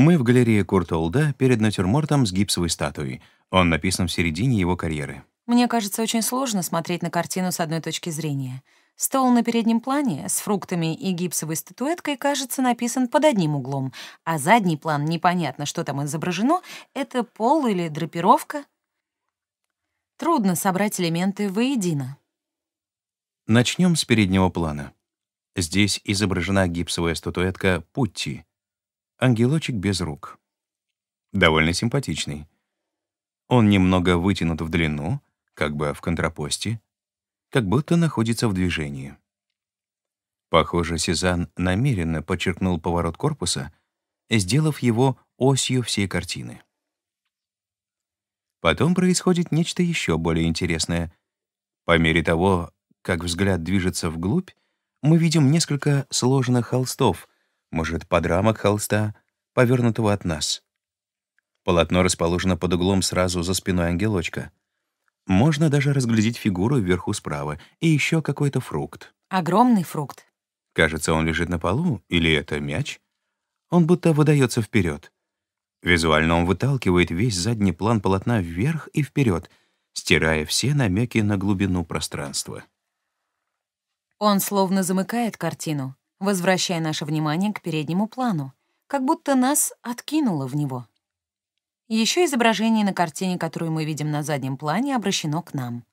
Мы в галерее Курта Улда перед натюрмортом с гипсовой статуей. Он написан в середине его карьеры. Мне кажется, очень сложно смотреть на картину с одной точки зрения. Стол на переднем плане с фруктами и гипсовой статуэткой, кажется, написан под одним углом, а задний план, непонятно, что там изображено, это пол или драпировка. Трудно собрать элементы воедино. Начнем с переднего плана. Здесь изображена гипсовая статуэтка Путти, Ангелочек без рук. Довольно симпатичный. Он немного вытянут в длину, как бы в контрапосте, как будто находится в движении. Похоже, Сезанн намеренно подчеркнул поворот корпуса, сделав его осью всей картины. Потом происходит нечто еще более интересное. По мере того, как взгляд движется вглубь, мы видим несколько сложных холстов, может, под рамок холста, повернутого от нас. Полотно расположено под углом сразу за спиной ангелочка. Можно даже разглядеть фигуру вверху справа и еще какой-то фрукт. Огромный фрукт. Кажется, он лежит на полу, или это мяч? Он будто выдается вперед. Визуально он выталкивает весь задний план полотна вверх и вперед, стирая все намеки на глубину пространства. Он словно замыкает картину, возвращая наше внимание к переднему плану, как будто нас откинуло в него. Еще изображение на картине, которую мы видим на заднем плане, обращено к нам.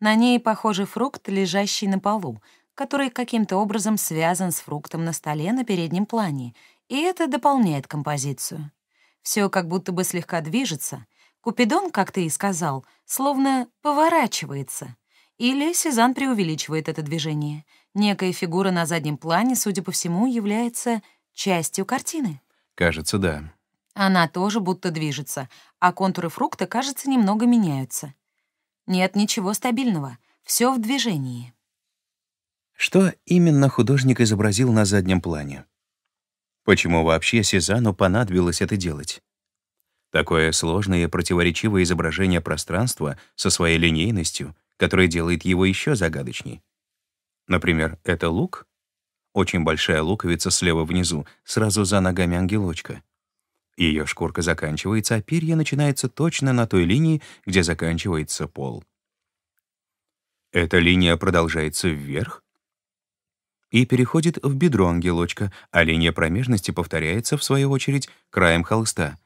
На ней, похожий фрукт, лежащий на полу, который каким-то образом связан с фруктом на столе на переднем плане, и это дополняет композицию. Все как будто бы слегка движется. Купидон, как ты и сказал, словно поворачивается. Или Сезанн преувеличивает это движение. Некая фигура на заднем плане, судя по всему, является частью картины. Кажется, да. Она тоже будто движется, а контуры фрукта, кажется, немного меняются. Нет ничего стабильного, все в движении. Что именно художник изобразил на заднем плане? Почему вообще Сезану понадобилось это делать? Такое сложное и противоречивое изображение пространства со своей линейностью, которое делает его еще загадочней. Например, это лук? Очень большая луковица слева внизу, сразу за ногами ангелочка. Ее шкурка заканчивается, а перья начинаются точно на той линии, где заканчивается пол. Эта линия продолжается вверх и переходит в бедро ангелочка, а линия промежности повторяется, в свою очередь, краем холста.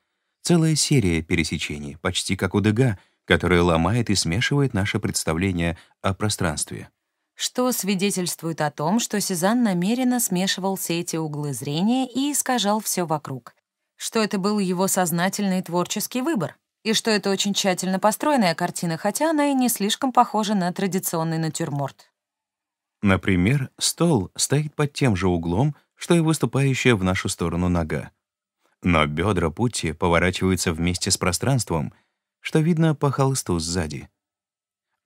Целая серия пересечений, почти как у Дега, которая ломает и смешивает наше представление о пространстве что свидетельствует о том, что Сезанн намеренно смешивал все эти углы зрения и искажал все вокруг, что это был его сознательный творческий выбор, и что это очень тщательно построенная картина, хотя она и не слишком похожа на традиционный натюрморт. Например, стол стоит под тем же углом, что и выступающая в нашу сторону нога. Но бедра пути поворачиваются вместе с пространством, что видно по холсту сзади —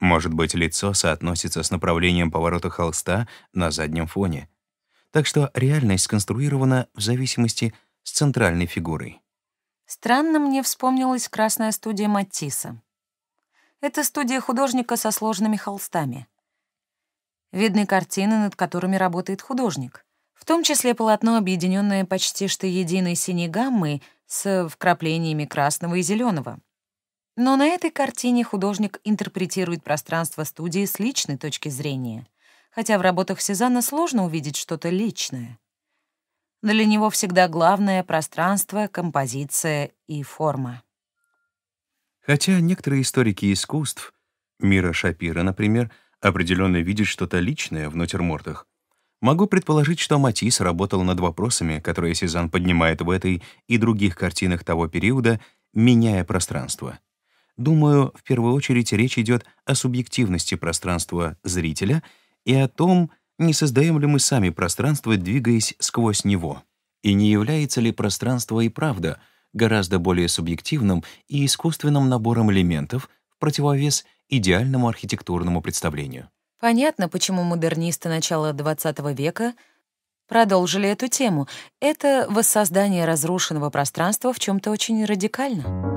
может быть, лицо соотносится с направлением поворота холста на заднем фоне. Так что реальность сконструирована в зависимости с центральной фигурой. Странно мне вспомнилась красная студия Матисса. Это студия художника со сложными холстами. Видны картины, над которыми работает художник, в том числе полотно, объединенное почти что единой синей гаммой с вкраплениями красного и зеленого. Но на этой картине художник интерпретирует пространство студии с личной точки зрения, хотя в работах Сезанна сложно увидеть что-то личное. Для него всегда главное — пространство, композиция и форма. Хотя некоторые историки искусств, Мира Шапира, например, определенно видят что-то личное в натюрмортах, могу предположить, что Матис работал над вопросами, которые Сезанн поднимает в этой и других картинах того периода, меняя пространство — Думаю, в первую очередь речь идет о субъективности пространства зрителя и о том, не создаем ли мы сами пространство, двигаясь сквозь него. И не является ли пространство и правда гораздо более субъективным и искусственным набором элементов в противовес идеальному архитектурному представлению. Понятно, почему модернисты начала XX века продолжили эту тему. Это воссоздание разрушенного пространства в чем-то очень радикально.